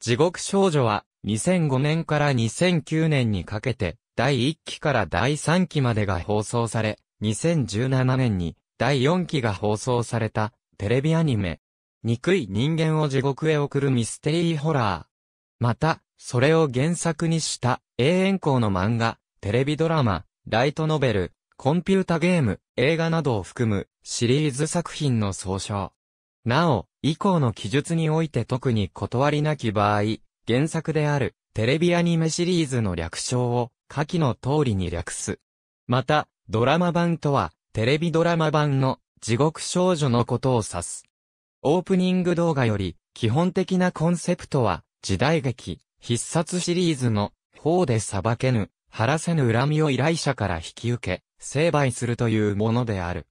地獄少女は、2005年から2009年にかけて、第1期から第3期までが放送され、2017年に第4期が放送されたテレビアニメ、憎い人間を地獄へ送るミステリーホラー。また、それを原作にした永遠光の漫画、テレビドラマ、ライトノベル、コンピュータゲーム、映画などを含むシリーズ作品の総称。なお、以降の記述において特に断りなき場合、原作であるテレビアニメシリーズの略称を下記の通りに略す。また、ドラマ版とは、テレビドラマ版の地獄少女のことを指す。オープニング動画より、基本的なコンセプトは、時代劇、必殺シリーズの、方で裁けぬ、晴らせぬ恨みを依頼者から引き受け、成敗するというものである。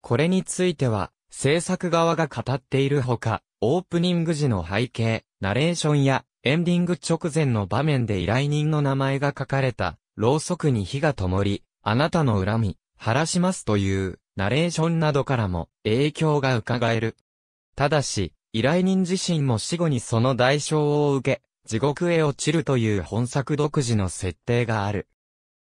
これについては、制作側が語っているほか、オープニング時の背景、ナレーションや、エンディング直前の場面で依頼人の名前が書かれた、ろうそくに火が灯り、あなたの恨み、晴らしますという、ナレーションなどからも影響が伺える。ただし、依頼人自身も死後にその代償を受け、地獄へ落ちるという本作独自の設定がある。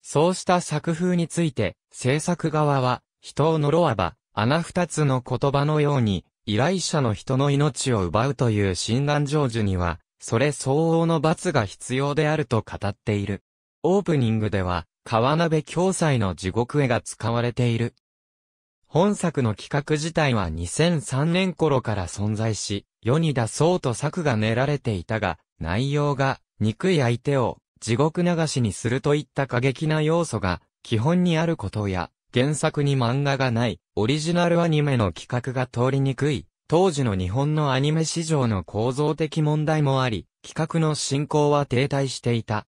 そうした作風について、制作側は、人を呪わば、穴二つの言葉のように、依頼者の人の命を奪うという診断成就には、それ相応の罰が必要であると語っている。オープニングでは、川鍋教祭の地獄絵が使われている。本作の企画自体は2003年頃から存在し、世に出そうと策が練られていたが、内容が、憎い相手を、地獄流しにするといった過激な要素が、基本にあることや、原作に漫画がない、オリジナルアニメの企画が通りにくい、当時の日本のアニメ市場の構造的問題もあり、企画の進行は停滞していた。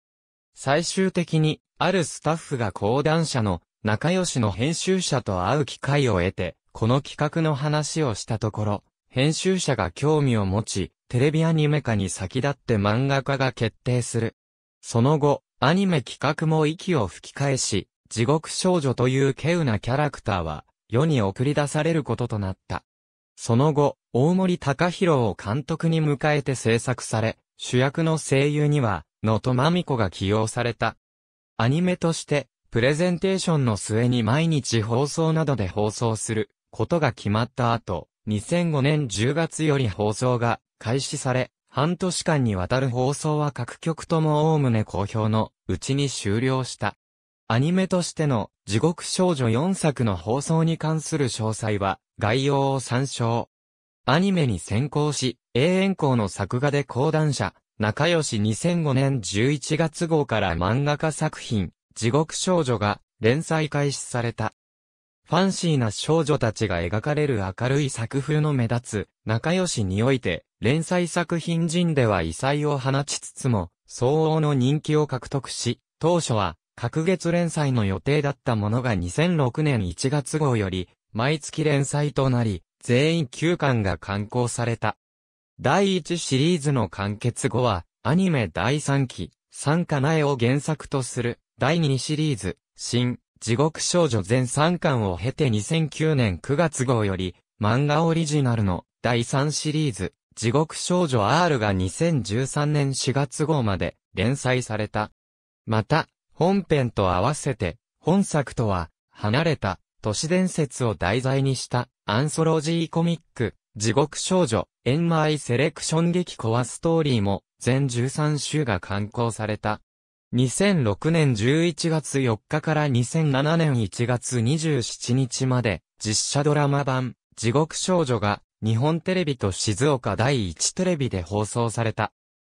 最終的に、あるスタッフが講談社の仲良しの編集者と会う機会を得て、この企画の話をしたところ、編集者が興味を持ち、テレビアニメ化に先立って漫画家が決定する。その後、アニメ企画も息を吹き返し、地獄少女という稀有なキャラクターは、世に送り出されることとなった。その後、大森隆弘を監督に迎えて制作され、主役の声優には、野戸真美子が起用された。アニメとして、プレゼンテーションの末に毎日放送などで放送することが決まった後、2005年10月より放送が開始され、半年間にわたる放送は各局ともおおむね好評のうちに終了した。アニメとしての地獄少女4作の放送に関する詳細は概要を参照。アニメに先行し、永遠校の作画で講談社、仲良し2005年11月号から漫画家作品、地獄少女が連載開始された。ファンシーな少女たちが描かれる明るい作風の目立つ、仲良しにおいて、連載作品陣では異彩を放ちつつも、相応の人気を獲得し、当初は各月連載の予定だったものが2006年1月号より、毎月連載となり、全員9巻が刊行された。第1シリーズの完結後は、アニメ第3期、三か苗を原作とする、第2シリーズ、新、地獄少女全3巻を経て2009年9月号より、漫画オリジナルの第3シリーズ、地獄少女 R が2013年4月号まで連載された。また、本編と合わせて、本作とは、離れた、都市伝説を題材にした、アンソロジーコミック、地獄少女、エンマイセレクション劇コアストーリーも、全13週が刊行された。2006年11月4日から2007年1月27日まで、実写ドラマ版、地獄少女が、日本テレビと静岡第一テレビで放送された。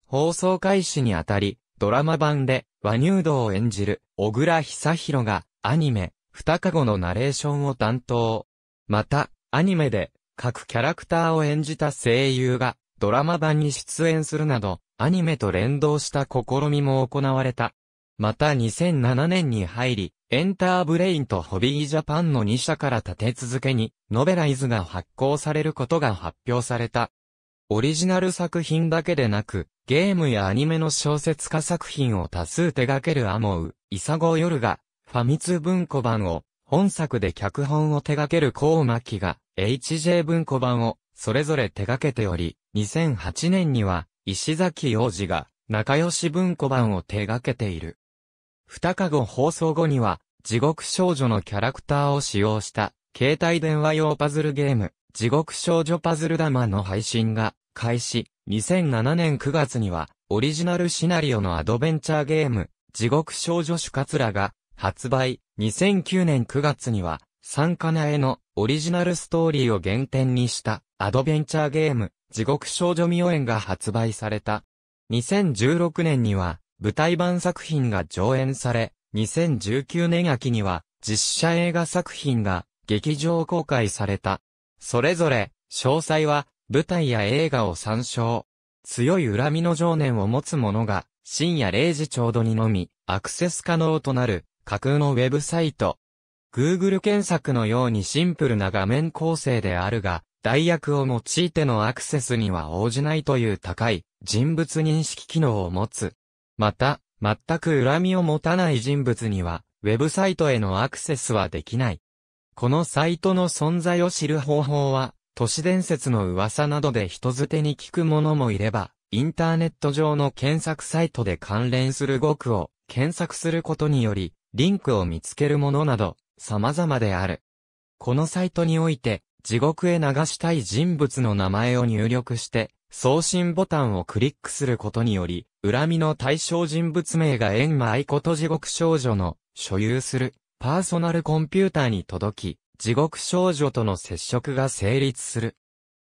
放送開始にあたり、ドラマ版で、和乳道を演じる、小倉久弘が、アニメ、双子のナレーションを担当。また、アニメで、各キャラクターを演じた声優が、ドラマ版に出演するなど、アニメと連動した試みも行われた。また2007年に入り、エンターブレインとホビージャパンの2社から立て続けに、ノベライズが発行されることが発表された。オリジナル作品だけでなく、ゲームやアニメの小説家作品を多数手掛けるアモウ、イサゴヨルが、ファミ通文庫版を、本作で脚本を手掛けるコウマキが、HJ 文庫版を、それぞれ手掛けており、2008年には、石崎洋二が、仲良し文庫版を手掛けている。二カゴ放送後には、地獄少女のキャラクターを使用した、携帯電話用パズルゲーム、地獄少女パズル玉の配信が開始、2007年9月には、オリジナルシナリオのアドベンチャーゲーム、地獄少女主活らが、発売、2009年9月には、参加なへのオリジナルストーリーを原点にしたアドベンチャーゲーム、地獄少女未応援が発売された。2016年には、舞台版作品が上演され、2019年秋には、実写映画作品が劇場公開された。それぞれ、詳細は、舞台や映画を参照。強い恨みの情念を持つ者が、深夜0時ちょうどにのみ、アクセス可能となる、架空のウェブサイト。Google 検索のようにシンプルな画面構成であるが、代役を用いてのアクセスには応じないという高い人物認識機能を持つ。また、全く恨みを持たない人物には、ウェブサイトへのアクセスはできない。このサイトの存在を知る方法は、都市伝説の噂などで人づてに聞く者もいれば、インターネット上の検索サイトで関連する語句を検索することにより、リンクを見つけるものなど、様々である。このサイトにおいて、地獄へ流したい人物の名前を入力して、送信ボタンをクリックすることにより、恨みの対象人物名が閻魔愛子と地獄少女の所有するパーソナルコンピューターに届き、地獄少女との接触が成立する。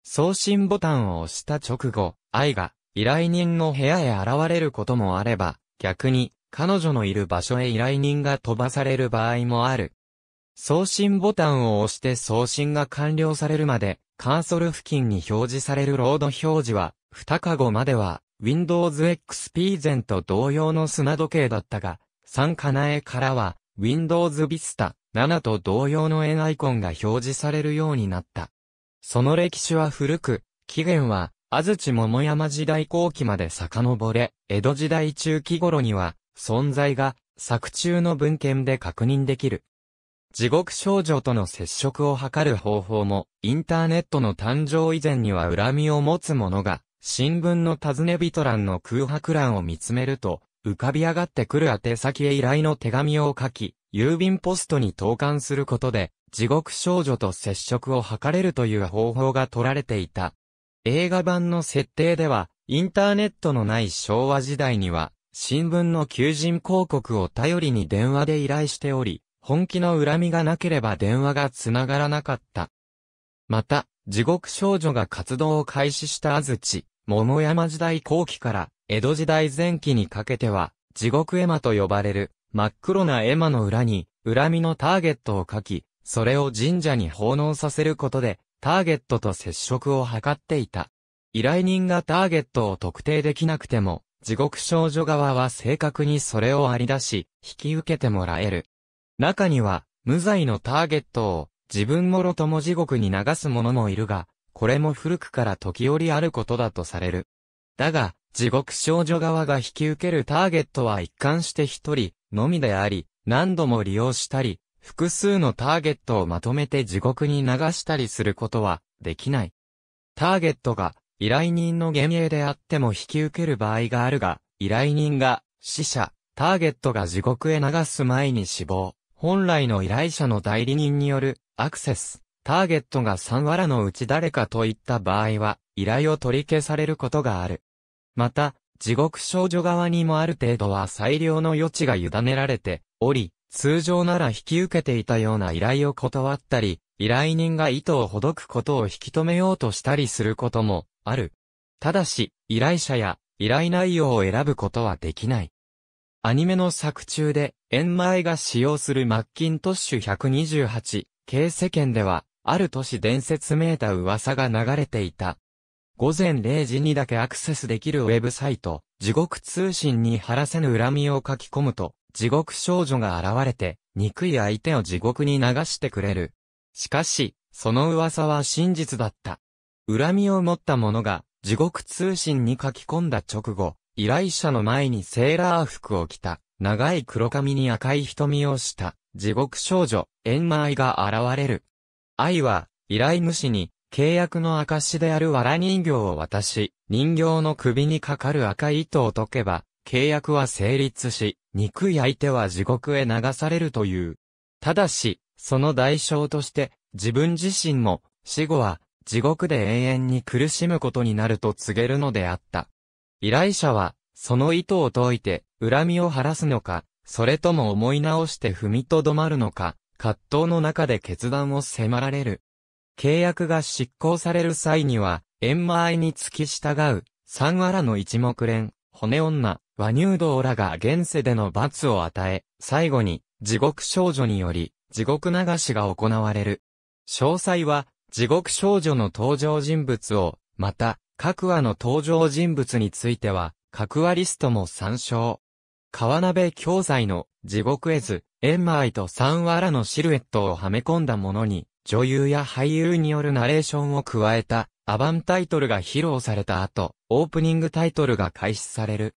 送信ボタンを押した直後、愛が依頼人の部屋へ現れることもあれば、逆に彼女のいる場所へ依頼人が飛ばされる場合もある。送信ボタンを押して送信が完了されるまで、カーソル付近に表示されるロード表示は、二カゴまでは、Windows XP 前と同様の砂時計だったが、3カナエからは、Windows Vista 7と同様の円アイコンが表示されるようになった。その歴史は古く、起源は、安土桃山時代後期まで遡れ、江戸時代中期頃には、存在が、作中の文献で確認できる。地獄少女との接触を図る方法も、インターネットの誕生以前には恨みを持つ者が、新聞の尋ね人欄の空白欄を見つめると、浮かび上がってくる宛先へ依頼の手紙を書き、郵便ポストに投函することで、地獄少女と接触を図れるという方法が取られていた。映画版の設定では、インターネットのない昭和時代には、新聞の求人広告を頼りに電話で依頼しており、本気の恨みがなければ電話が繋がらなかった。また、地獄少女が活動を開始した安土、桃山時代後期から江戸時代前期にかけては、地獄絵馬と呼ばれる、真っ黒な絵馬の裏に、恨みのターゲットを書き、それを神社に奉納させることで、ターゲットと接触を図っていた。依頼人がターゲットを特定できなくても、地獄少女側は正確にそれをあり出し、引き受けてもらえる。中には、無罪のターゲットを、自分もろとも地獄に流す者もいるが、これも古くから時折あることだとされる。だが、地獄少女側が引き受けるターゲットは一貫して一人のみであり、何度も利用したり、複数のターゲットをまとめて地獄に流したりすることはできない。ターゲットが依頼人の幻影であっても引き受ける場合があるが、依頼人が死者、ターゲットが地獄へ流す前に死亡。本来の依頼者の代理人によるアクセス、ターゲットが3わらのうち誰かといった場合は、依頼を取り消されることがある。また、地獄少女側にもある程度は裁量の余地が委ねられており、通常なら引き受けていたような依頼を断ったり、依頼人が意図をほどくことを引き止めようとしたりすることもある。ただし、依頼者や依頼内容を選ぶことはできない。アニメの作中で、円前が使用するマッキントッシュ128、系世間では、ある都市伝説めいた噂が流れていた。午前0時にだけアクセスできるウェブサイト、地獄通信に晴らせぬ恨みを書き込むと、地獄少女が現れて、憎い相手を地獄に流してくれる。しかし、その噂は真実だった。恨みを持った者が、地獄通信に書き込んだ直後、依頼者の前にセーラー服を着た、長い黒髪に赤い瞳をした、地獄少女、エンマイが現れる。愛は、依頼主に、契約の証である藁人形を渡し、人形の首にかかる赤い糸を解けば、契約は成立し、憎い相手は地獄へ流されるという。ただし、その代償として、自分自身も、死後は、地獄で永遠に苦しむことになると告げるのであった。依頼者は、その糸を解いて、恨みを晴らすのか、それとも思い直して踏みとどまるのか、葛藤の中で決断を迫られる。契約が執行される際には、円愛に付き従う、三ワラの一目連、骨女、和乳道らが現世での罰を与え、最後に、地獄少女により、地獄流しが行われる。詳細は、地獄少女の登場人物を、また、各話の登場人物については、各話リストも参照。川鍋教材の地獄絵図、エンマ愛と三ワラのシルエットをはめ込んだものに、女優や俳優によるナレーションを加えたアバンタイトルが披露された後、オープニングタイトルが開始される。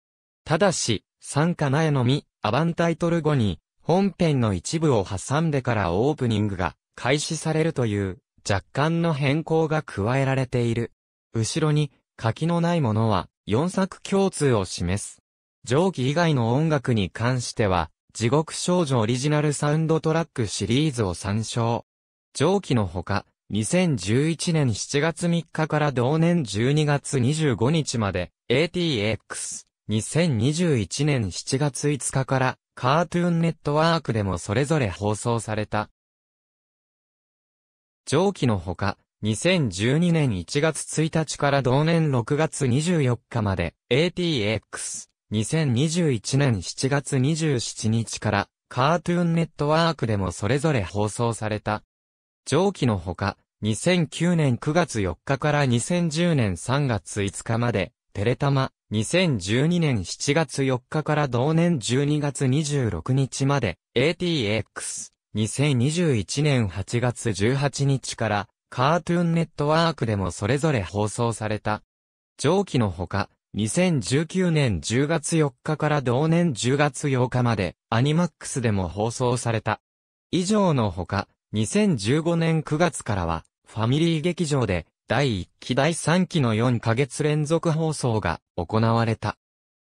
ただし、参加苗のみ、アバンタイトル後に、本編の一部を挟んでからオープニングが開始されるという、若干の変更が加えられている。後ろに、書きのないものは、4作共通を示す。上記以外の音楽に関しては、地獄少女オリジナルサウンドトラックシリーズを参照。上記のほか、2011年7月3日から同年12月25日まで、ATX、2021年7月5日から、カートゥーンネットワークでもそれぞれ放送された。上記のほか、2012年1月1日から同年6月24日まで、ATX、2021年7月27日から、カートゥーンネットワークでもそれぞれ放送された。上記のほか、2009年9月4日から2010年3月5日まで、テレタマ、2012年7月4日から同年12月26日まで、ATX、2021年8月18日から、カートゥーンネットワークでもそれぞれ放送された。上記のほか、2019年10月4日から同年10月8日まで、アニマックスでも放送された。以上のほか、2015年9月からは、ファミリー劇場で、第1期第3期の4ヶ月連続放送が行われた。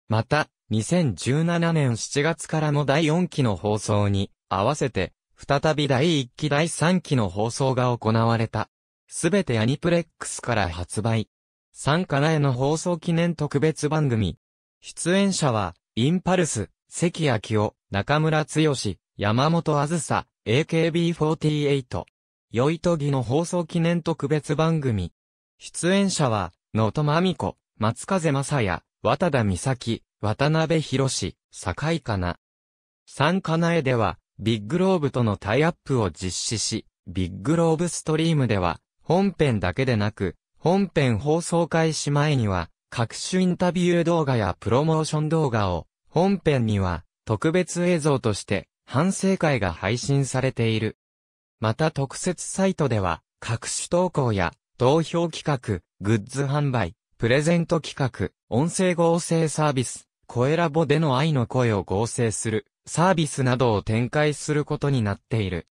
また、2017年7月からの第4期の放送に、合わせて、再び第1期第3期の放送が行われた。すべてアニプレックスから発売。参加前の放送記念特別番組。出演者は、インパルス、関明夫、中村剛、山本あずさ、AKB48、よいとぎの放送記念特別番組。出演者は、野戸真美子、松風正也、渡田美咲、渡辺博士、坂井かな。参加苗では、ビッグローブとのタイアップを実施し、ビッグローブストリームでは、本編だけでなく、本編放送開始前には、各種インタビュー動画やプロモーション動画を、本編には、特別映像として、反省会が配信されている。また特設サイトでは、各種投稿や、投票企画、グッズ販売、プレゼント企画、音声合成サービス、声ラボでの愛の声を合成する、サービスなどを展開することになっている。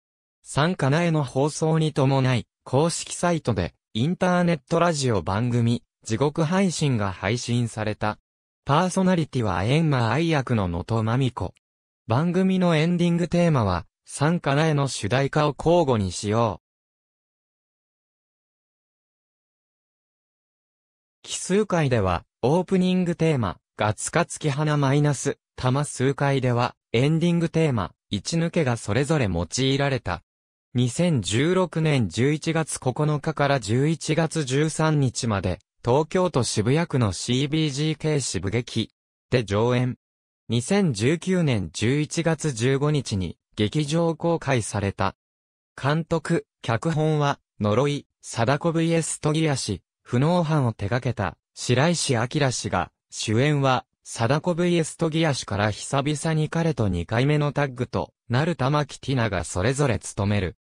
参加内の放送に伴い、公式サイトで、インターネットラジオ番組、地獄配信が配信された。パーソナリティはエンマ愛役の能登まみ子。番組のエンディングテーマは、三かなへの主題歌を交互にしよう。奇数回では、オープニングテーマ、ガツカツキ花マイナス、玉数回では、エンディングテーマ、一抜けがそれぞれ用いられた。2016年11月9日から11月13日まで、東京都渋谷区の CBGK 渋劇で上演。2019年11月15日に劇場公開された。監督、脚本は、呪い、貞子 VS 研ぎ足、不能犯を手掛けた、白石明氏が、主演は、貞子 VS 研ぎ足から久々に彼と2回目のタッグと、なる玉木ティナがそれぞれ務める。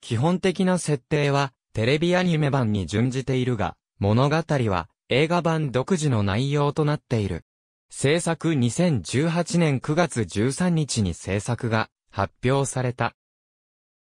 基本的な設定は、テレビアニメ版に準じているが、物語は映画版独自の内容となっている。制作2018年9月13日に制作が発表された。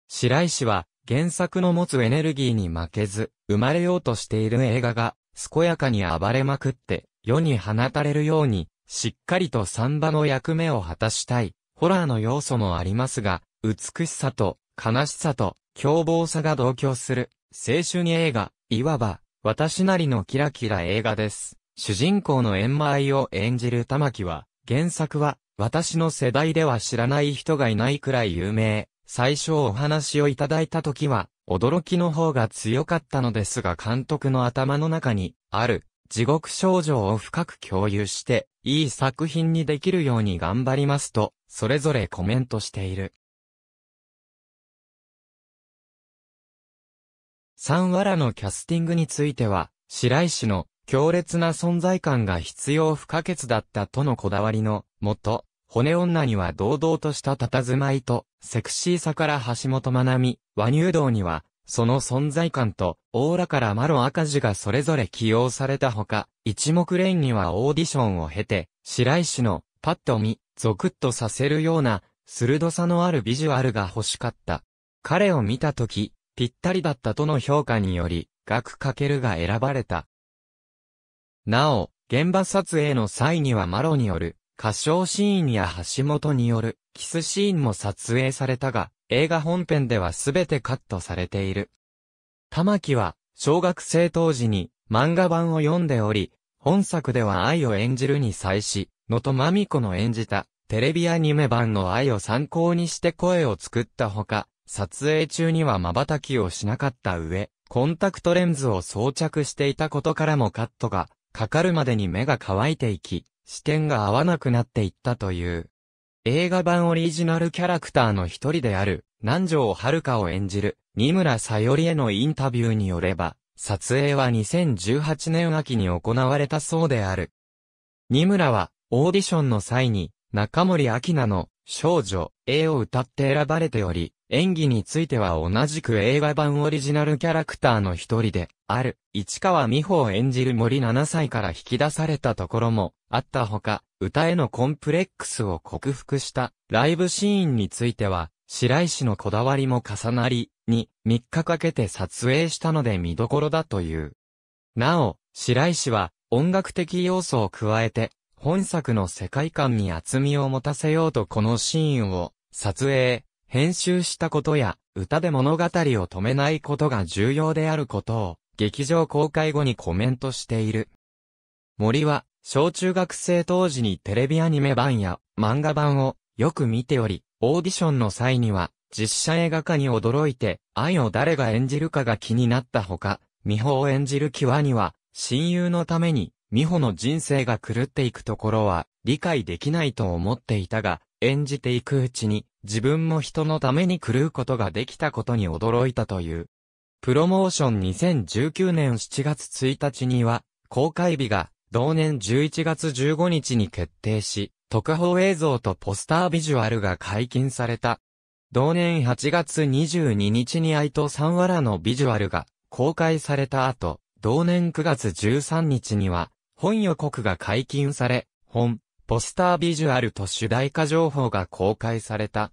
白石は原作の持つエネルギーに負けず、生まれようとしている映画が、健やかに暴れまくって、世に放たれるように、しっかりとン場の役目を果たしたい、ホラーの要素もありますが、美しさと、悲しさと、凶暴さが同居する、青春映画、いわば、私なりのキラキラ映画です。主人公の円舞を演じる玉木は、原作は、私の世代では知らない人がいないくらい有名。最初お話をいただいた時は、驚きの方が強かったのですが監督の頭の中に、ある、地獄症状を深く共有して、いい作品にできるように頑張りますと、それぞれコメントしている。サンワラのキャスティングについては、白石の強烈な存在感が必要不可欠だったとのこだわりのもと、骨女には堂々とした佇まいと、セクシーさから橋本学美、和乳道には、その存在感と、オーラからマロ赤字がそれぞれ起用されたほか、一目レインにはオーディションを経て、白石の、パッと見、ゾクッとさせるような、鋭さのあるビジュアルが欲しかった。彼を見たとき、ぴったりだったとの評価により、学×が選ばれた。なお、現場撮影の際にはマロによる、歌唱シーンや橋本による、キスシーンも撮影されたが、映画本編ではすべてカットされている。玉木は、小学生当時に、漫画版を読んでおり、本作では愛を演じるに際し、野とま美子の演じた、テレビアニメ版の愛を参考にして声を作ったほか、撮影中には瞬きをしなかった上、コンタクトレンズを装着していたことからもカットがかかるまでに目が乾いていき、視点が合わなくなっていったという。映画版オリジナルキャラクターの一人である、南條遥を演じる、二村さよりへのインタビューによれば、撮影は2018年秋に行われたそうである。二村は、オーディションの際に、中森明菜の、少女、A を歌って選ばれており、演技については同じく映画版オリジナルキャラクターの一人で、ある、市川美穂を演じる森7歳から引き出されたところも、あったほか、歌へのコンプレックスを克服したライブシーンについては、白石のこだわりも重なり、に、3日かけて撮影したので見どころだという。なお、白石は、音楽的要素を加えて、本作の世界観に厚みを持たせようとこのシーンを、撮影、編集したことや、歌で物語を止めないことが重要であることを、劇場公開後にコメントしている。森は、小中学生当時にテレビアニメ版や漫画版をよく見ており、オーディションの際には、実写映画化に驚いて、愛を誰が演じるかが気になったほか、美穂を演じる際には、親友のために、美穂の人生が狂っていくところは、理解できないと思っていたが、演じていくうちに、自分も人のために狂うことができたことに驚いたという。プロモーション2019年7月1日には、公開日が同年11月15日に決定し、特報映像とポスタービジュアルが解禁された。同年8月22日に愛とサンワラのビジュアルが公開された後、同年9月13日には、本予告が解禁され、本、ポスタービジュアルと主題歌情報が公開された。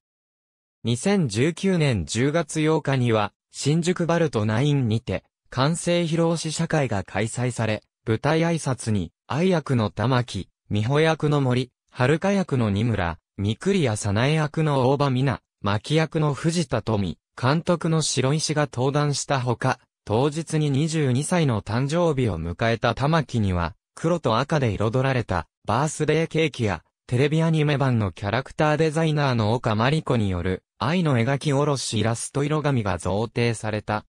2019年10月8日には、新宿バルト9にて、完成披露試写会が開催され、舞台挨拶に、愛役の玉木、美穂役の森、春香役の二村、三栗さ早苗役の大場美奈、牧役の藤田富、監督の白石が登壇したほか、当日に22歳の誕生日を迎えた玉木には、黒と赤で彩られたバースデーケーキやテレビアニメ版のキャラクターデザイナーの岡真理子による愛の描き下ろしイラスト色紙が贈呈された。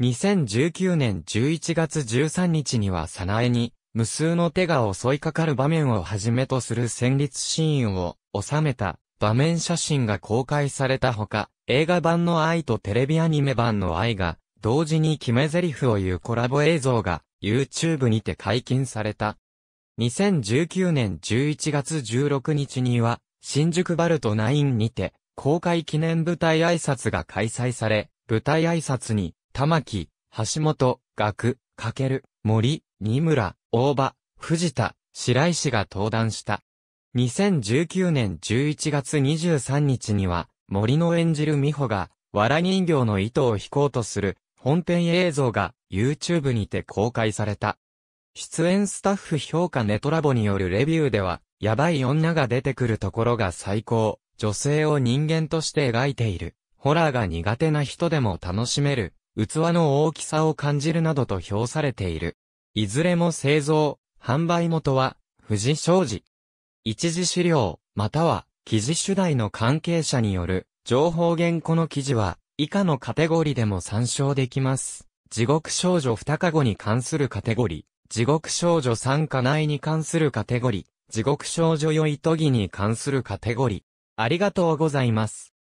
2019年11月13日には早苗に無数の手が襲いかかる場面をはじめとする戦慄シーンを収めた場面写真が公開されたほか、映画版の愛とテレビアニメ版の愛が同時に決め台詞を言うコラボ映像が YouTube にて解禁された。2019年11月16日には、新宿バルト9にて、公開記念舞台挨拶が開催され、舞台挨拶に、玉木、橋本、学、かける、森、新村、大場、藤田、白石が登壇した。2019年11月23日には、森の演じる美穂が、藁人形の糸を引こうとする本編映像が YouTube にて公開された。出演スタッフ評価ネトラボによるレビューでは、やばい女が出てくるところが最高、女性を人間として描いている、ホラーが苦手な人でも楽しめる、器の大きさを感じるなどと評されている。いずれも製造、販売元は、富士商事。一時資料、または、記事主題の関係者による、情報原稿の記事は、以下のカテゴリでも参照できます。地獄少女二カゴに関するカテゴリ、地獄少女三カ内に関するカテゴリ、地獄少女酔いとぎに関するカテゴリ。ありがとうございます。